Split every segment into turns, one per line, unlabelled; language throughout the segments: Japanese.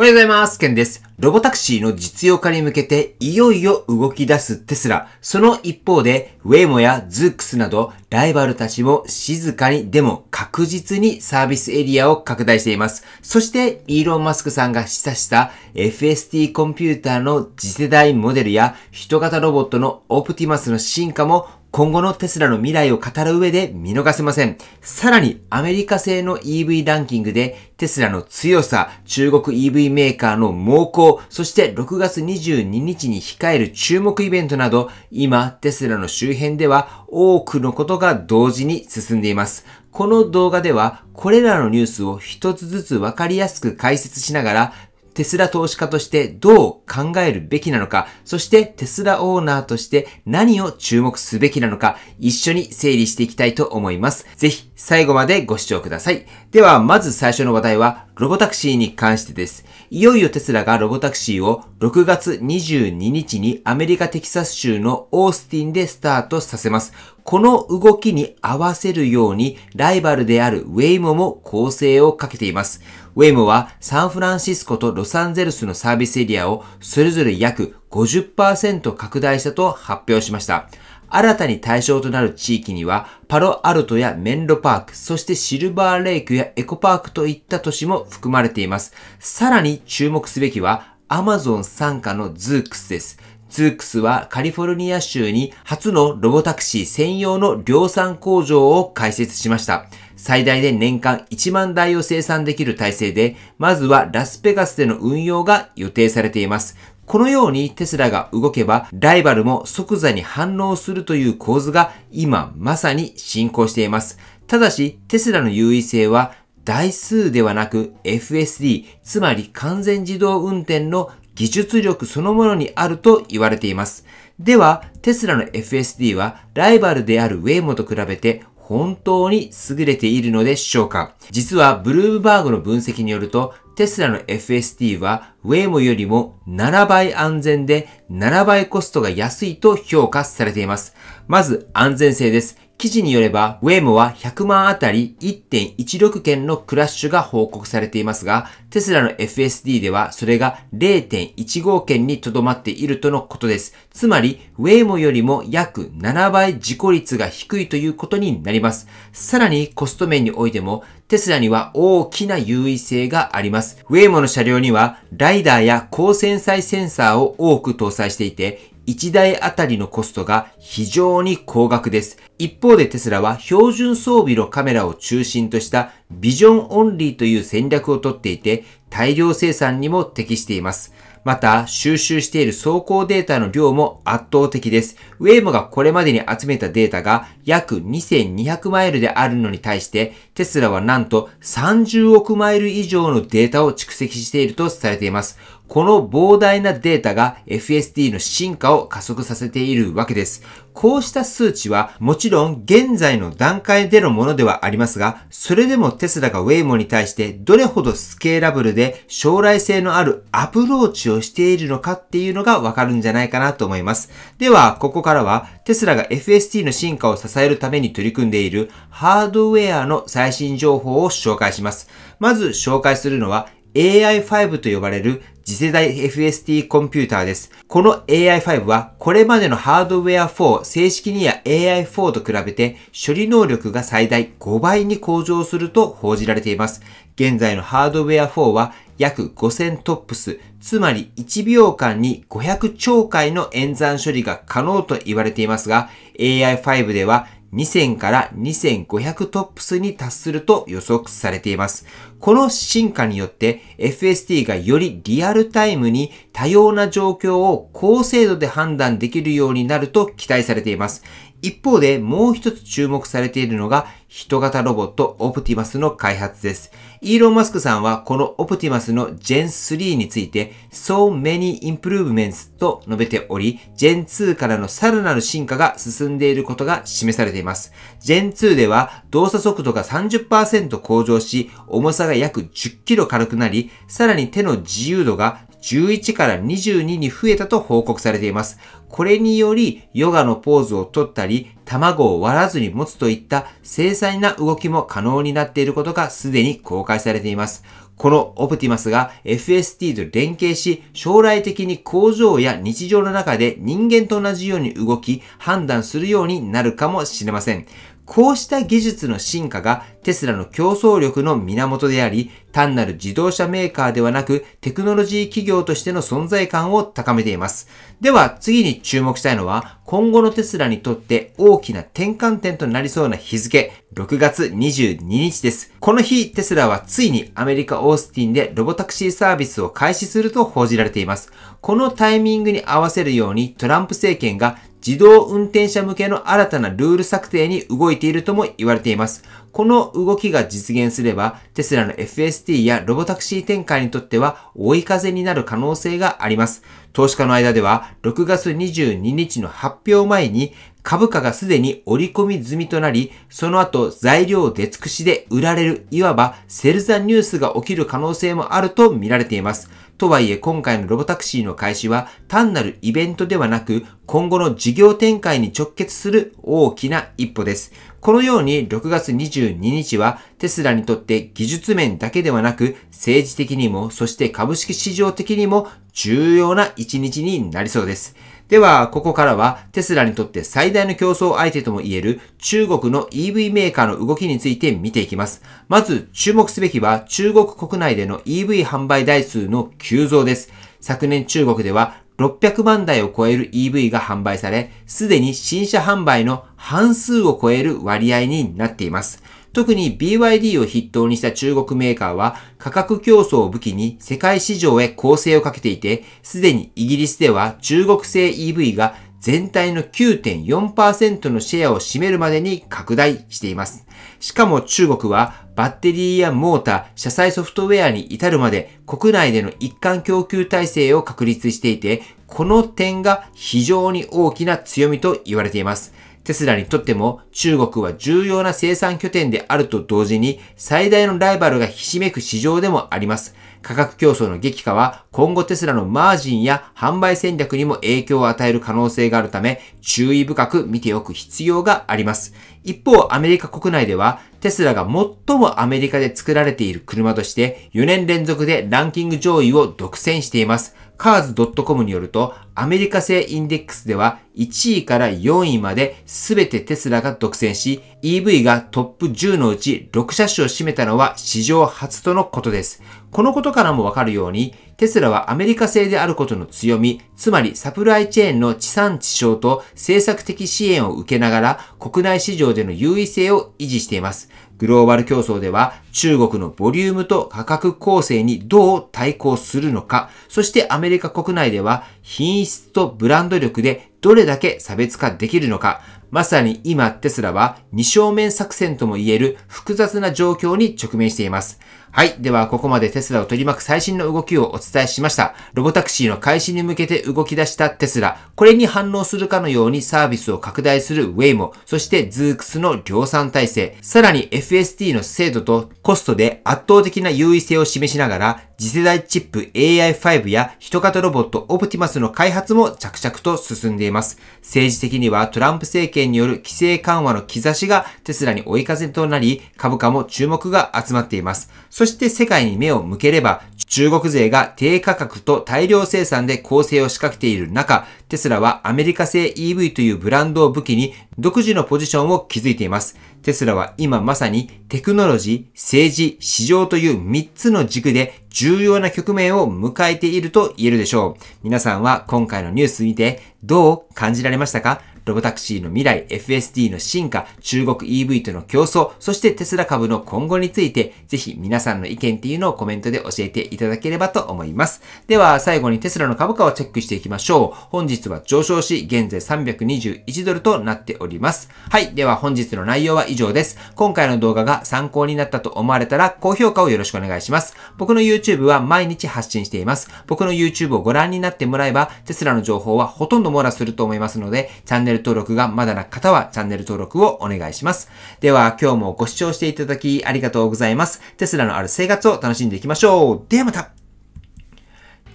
おはようございます。ケンです。ロボタクシーの実用化に向けていよいよ動き出すテスラ。その一方で、ウェイモやズックスなどライバルたちも静かにでも確実にサービスエリアを拡大しています。そして、イーロン・マスクさんが示唆した FST コンピューターの次世代モデルや人型ロボットのオプティマスの進化も今後のテスラの未来を語る上で見逃せません。さらにアメリカ製の EV ランキングでテスラの強さ、中国 EV メーカーの猛攻、そして6月22日に控える注目イベントなど、今テスラの周辺では多くのことが同時に進んでいます。この動画ではこれらのニュースを一つずつわかりやすく解説しながらテスラ投資家としてどう考えるべきなのか、そしてテスラオーナーとして何を注目すべきなのか、一緒に整理していきたいと思います。ぜひ最後までご視聴ください。では、まず最初の話題は、ロボタクシーに関してです。いよいよテスラがロボタクシーを6月22日にアメリカテキサス州のオースティンでスタートさせます。この動きに合わせるようにライバルであるウェイモも構成をかけています。ウェイムはサンフランシスコとロサンゼルスのサービスエリアをそれぞれ約50%拡大したと発表しました。新たに対象となる地域には、パロアルトやメンロパーク、そしてシルバーレイクやエコパークといった都市も含まれています。さらに注目すべきは、アマゾン傘下のズークスです。ズークスはカリフォルニア州に初のロボタクシー専用の量産工場を開設しました。最大で年間1万台を生産できる体制で、まずはラスペガスでの運用が予定されています。このようにテスラが動けば、ライバルも即座に反応するという構図が今まさに進行しています。ただし、テスラの優位性は、台数ではなく FSD、つまり完全自動運転の技術力そのものにあると言われています。では、テスラの FSD はライバルであるウェイモと比べて本当に優れているのでしょうか実はブルームバーグの分析によると、テスラの FST はウェイモよりも7倍安全で7倍コストが安いと評価されています。まず安全性です。記事によれば、ウェイモは100万あたり1.16件のクラッシュが報告されていますが、テスラの FSD ではそれが0.15件にとどまっているとのことです。つまり、ウェイモよりも約7倍事故率が低いということになります。さらにコスト面においても、テスラには大きな優位性があります。ウェイモの車両には、ライダーや高繊細センサーを多く搭載していて、1台あたりのコストが非常に高額です。一方でテスラは標準装備のカメラを中心としたビジョンオンリーという戦略をとっていて大量生産にも適しています。また、収集している走行データの量も圧倒的です。ウェイモがこれまでに集めたデータが約2200マイルであるのに対して、テスラはなんと30億マイル以上のデータを蓄積しているとされています。この膨大なデータが FSD の進化を加速させているわけです。こうした数値はもちろん現在の段階でのものではありますが、それでもテスラがウェイモに対してどれほどスケーラブルで将来性のあるアプローチをしているのかっていうのがわかるんじゃないかなと思います。では、ここからはテスラが FST の進化を支えるために取り組んでいるハードウェアの最新情報を紹介します。まず紹介するのは AI5 と呼ばれる次世代 f s t コンピューターです。この AI5 はこれまでのハードウェア4、正式には AI4 と比べて処理能力が最大5倍に向上すると報じられています。現在のハードウェア4は約5000トップス、つまり1秒間に500兆回の演算処理が可能と言われていますが、AI5 では2000から2500トップスに達すると予測されています。この進化によって FST がよりリアルタイムに多様な状況を高精度で判断できるようになると期待されています。一方でもう一つ注目されているのが人型ロボットオプティマスの開発です。イーロン・マスクさんはこのオプティマスの Gen3 について So many improvements と述べており Gen2 からのさらなる進化が進んでいることが示されています。Gen2 では動作速度が30%向上し重さが約 10kg 軽くなりさらに手の自由度が11から22に増えたと報告されています。これによりヨガのポーズを取ったり、卵を割らずに持つといった精細な動きも可能になっていることがすでに公開されています。このオプティマスが FST と連携し、将来的に工場や日常の中で人間と同じように動き、判断するようになるかもしれません。こうした技術の進化がテスラの競争力の源であり、単なる自動車メーカーではなくテクノロジー企業としての存在感を高めています。では次に注目したいのは、今後のテスラにとって大きな転換点となりそうな日付、6月22日です。この日、テスラはついにアメリカ・オースティンでロボタクシーサービスを開始すると報じられています。このタイミングに合わせるようにトランプ政権が自動運転車向けの新たなルール策定に動いているとも言われています。この動きが実現すれば、テスラの FST やロボタクシー展開にとっては追い風になる可能性があります。投資家の間では、6月22日の発表前に株価がすでに折り込み済みとなり、その後材料出尽くしで売られる、いわばセルザニュースが起きる可能性もあると見られています。とはいえ今回のロボタクシーの開始は単なるイベントではなく今後の事業展開に直結する大きな一歩です。このように6月22日はテスラにとって技術面だけではなく政治的にもそして株式市場的にも重要な一日になりそうです。では、ここからはテスラにとって最大の競争相手とも言える中国の EV メーカーの動きについて見ていきます。まず、注目すべきは中国国内での EV 販売台数の急増です。昨年中国では600万台を超える EV が販売され、すでに新車販売の半数を超える割合になっています。特に BYD を筆頭にした中国メーカーは価格競争を武器に世界市場へ構成をかけていて、すでにイギリスでは中国製 EV が全体の9.4%のシェアを占めるまでに拡大しています。しかも中国はバッテリーやモーター、車載ソフトウェアに至るまで国内での一貫供給体制を確立していて、この点が非常に大きな強みと言われています。テスラにとっても中国は重要な生産拠点であると同時に最大のライバルがひしめく市場でもあります。価格競争の激化は今後テスラのマージンや販売戦略にも影響を与える可能性があるため注意深く見ておく必要があります。一方、アメリカ国内ではテスラが最もアメリカで作られている車として4年連続でランキング上位を独占しています。カーズ .com によると、アメリカ製インデックスでは1位から4位まで全てテスラが独占し、EV がトップ10のうち6車種を占めたのは史上初とのことです。このことからもわかるように、テスラはアメリカ製であることの強み、つまりサプライチェーンの地産地消と政策的支援を受けながら国内市場での優位性を維持しています。グローバル競争では中国のボリュームと価格構成にどう対抗するのか、そしてアメリカ国内では品質とブランド力でどれだけ差別化できるのか、まさに今テスラは二正面作戦とも言える複雑な状況に直面しています。はい。では、ここまでテスラを取り巻く最新の動きをお伝えしました。ロボタクシーの開始に向けて動き出したテスラ。これに反応するかのようにサービスを拡大するウェイモ、そしてズークスの量産体制、さらに FST の精度とコストで圧倒的な優位性を示しながら、次世代チップ AI5 や人型ロボットオプティマスの開発も着々と進んでいます。政治的にはトランプ政権による規制緩和の兆しがテスラに追い風となり、株価も注目が集まっています。そして世界に目を向ければ、中国勢が低価格と大量生産で構成を仕掛けている中、テスラはアメリカ製 EV というブランドを武器に独自のポジションを築いています。テスラは今まさにテクノロジー、政治、市場という3つの軸で重要な局面を迎えていると言えるでしょう。皆さんは今回のニュース見てどう感じられましたかロボタクシーの未来、FSD の進化、中国 EV との競争、そしてテスラ株の今後について、ぜひ皆さんの意見っていうのをコメントで教えていただければと思います。では、最後にテスラの株価をチェックしていきましょう。本日は上昇し、現在321ドルとなっております。はい。では、本日の内容は以上です。今回の動画が参考になったと思われたら、高評価をよろしくお願いします。僕の YouTube は毎日発信しています。僕の YouTube をご覧になってもらえば、テスラの情報はほとんど網羅すると思いますので、チャンネルル登録がまだな方はチャンネル登録をお願いします。では今日もご視聴していただきありがとうございます。テスラのある生活を楽しんでいきましょう。ではまた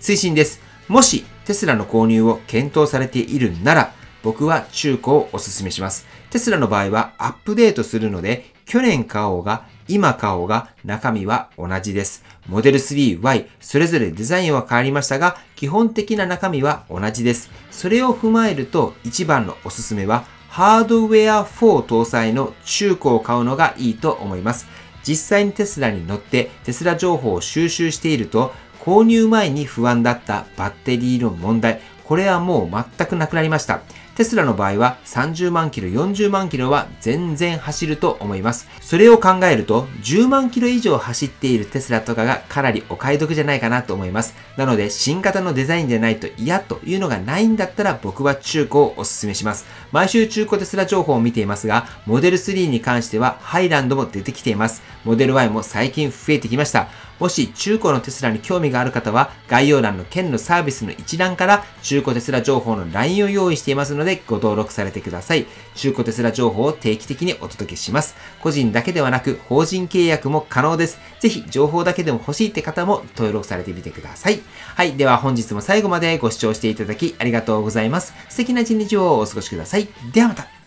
推進です。もしテスラの購入を検討されているなら、僕は中古をお勧めします。テスラの場合はアップデートするので、去年買おうが今顔が中身は同じです。モデル 3Y、それぞれデザインは変わりましたが、基本的な中身は同じです。それを踏まえると、一番のおすすめは、ハードウェア4搭載の中古を買うのがいいと思います。実際にテスラに乗ってテスラ情報を収集していると、購入前に不安だったバッテリーの問題、これはもう全くなくなりました。テスラの場合は30万キロ、40万キロは全然走ると思います。それを考えると、10万キロ以上走っているテスラとかがかなりお買い得じゃないかなと思います。なので、新型のデザインでないと嫌というのがないんだったら僕は中古をおすすめします。毎週中古テスラ情報を見ていますが、モデル3に関してはハイランドも出てきています。モデル Y も最近増えてきました。もし中古のテスラに興味がある方は、概要欄の県のサービスの一覧から中古テスラ情報の LINE を用意していますので、のでご登録されてください。中古テスラ情報を定期的にお届けします。個人だけではなく法人契約も可能です。ぜひ情報だけでも欲しいって方も登録されてみてください。はい。では本日も最後までご視聴していただきありがとうございます。素敵な一日をお過ごしください。ではまた。